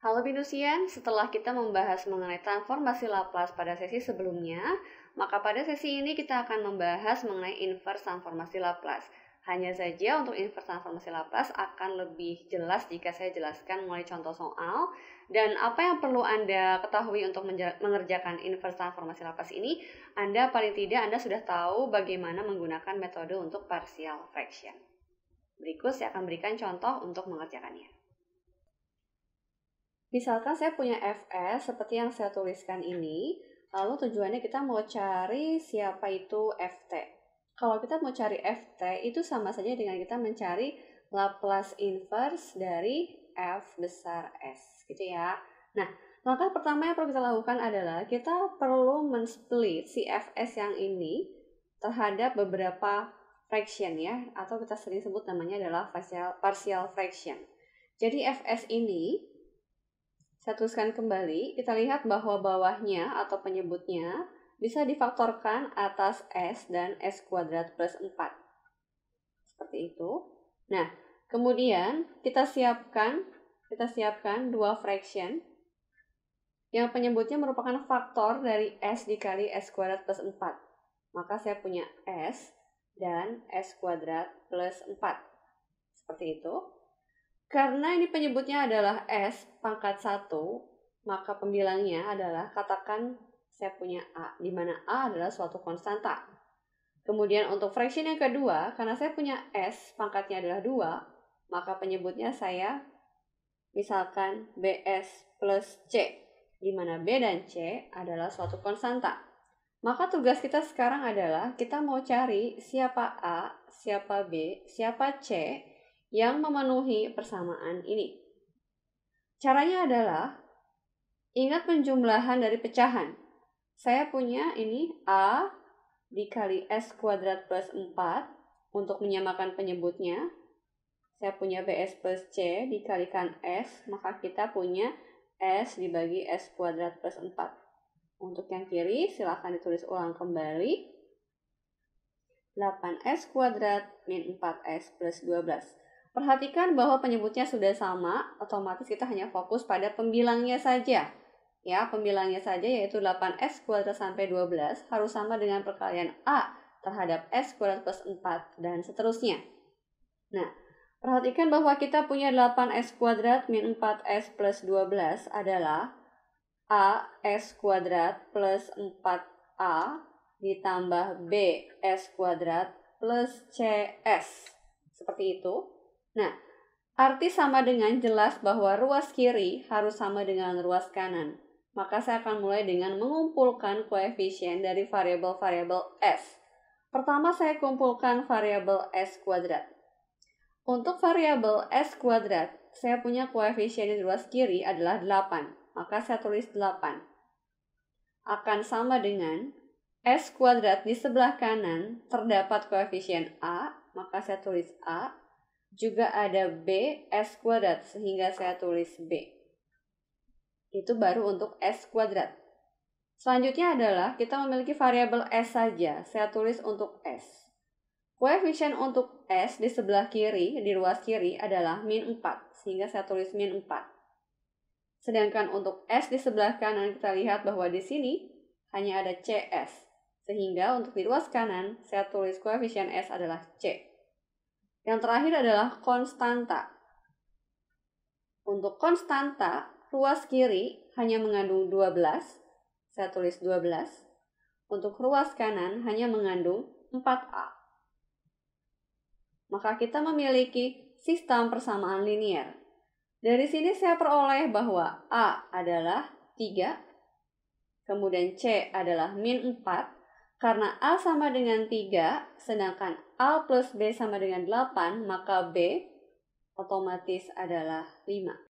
Halo Binusian, setelah kita membahas mengenai transformasi Laplace pada sesi sebelumnya, maka pada sesi ini kita akan membahas mengenai inverse transformasi Laplace. Hanya saja untuk inverse transformasi Laplace akan lebih jelas jika saya jelaskan mulai contoh soal dan apa yang perlu Anda ketahui untuk mengerjakan inverse transformasi Laplace ini, Anda paling tidak Anda sudah tahu bagaimana menggunakan metode untuk partial fraction. Berikut saya akan berikan contoh untuk mengerjakannya. Misalkan saya punya FS seperti yang saya tuliskan ini, lalu tujuannya kita mau cari siapa itu FT. Kalau kita mau cari FT, itu sama saja dengan kita mencari Laplace inverse dari F besar S, gitu ya. Nah, langkah pertama yang perlu kita lakukan adalah kita perlu men si FS yang ini terhadap beberapa fraction ya, atau kita sering sebut namanya adalah partial, partial fraction. Jadi FS ini saya tuliskan kembali, kita lihat bahwa bawahnya atau penyebutnya bisa difaktorkan atas S dan S kuadrat plus 4. Seperti itu. Nah, kemudian kita siapkan kita siapkan dua fraction yang penyebutnya merupakan faktor dari S dikali S kuadrat plus 4. Maka saya punya S dan S kuadrat plus 4. Seperti itu. Karena ini penyebutnya adalah S pangkat 1, maka pembilangnya adalah katakan saya punya A, di mana A adalah suatu konstanta. Kemudian untuk fraction yang kedua, karena saya punya S, pangkatnya adalah 2, maka penyebutnya saya misalkan BS plus C, di mana B dan C adalah suatu konstanta. Maka tugas kita sekarang adalah kita mau cari siapa A, siapa B, siapa C yang memenuhi persamaan ini. Caranya adalah ingat penjumlahan dari pecahan. Saya punya ini A dikali S kuadrat plus 4 untuk menyamakan penyebutnya. Saya punya BS plus C dikalikan S, maka kita punya S dibagi S kuadrat plus 4. Untuk yang kiri, silahkan ditulis ulang kembali. 8S kuadrat min 4S plus 12. Perhatikan bahwa penyebutnya sudah sama, otomatis kita hanya fokus pada pembilangnya saja. Ya, pembilangnya saja yaitu 8 s kuadrat sampai 12 harus sama dengan perkalian A terhadap s kuadrat plus 4 dan seterusnya. Nah, perhatikan bahwa kita punya 8 s kuadrat min 4s plus 12 adalah A s kuadrat plus 4A ditambah B s kuadrat plus CS. Seperti itu. Nah, arti sama dengan jelas bahwa ruas kiri harus sama dengan ruas kanan. Maka saya akan mulai dengan mengumpulkan koefisien dari variabel-variabel S. Pertama saya kumpulkan variabel S kuadrat. Untuk variabel S kuadrat, saya punya koefisien di ruas kiri adalah 8. Maka saya tulis 8. Akan sama dengan S kuadrat di sebelah kanan terdapat koefisien A, maka saya tulis A juga ada B S kuadrat sehingga saya tulis B. Itu baru untuk S kuadrat. Selanjutnya adalah kita memiliki variabel S saja. Saya tulis untuk S. Koefisien untuk S di sebelah kiri, di ruas kiri adalah min 4, sehingga saya tulis min 4. Sedangkan untuk S di sebelah kanan kita lihat bahwa di sini hanya ada CS, sehingga untuk di ruas kanan saya tulis koefisien S adalah C. Yang terakhir adalah konstanta. Untuk konstanta, ruas kiri hanya mengandung 12. Saya tulis 12. Untuk ruas kanan hanya mengandung 4A. Maka kita memiliki sistem persamaan linier. Dari sini saya peroleh bahwa A adalah 3, kemudian C adalah min 4, karena A sama dengan 3, sedangkan A plus B sama dengan 8, maka B otomatis adalah 5.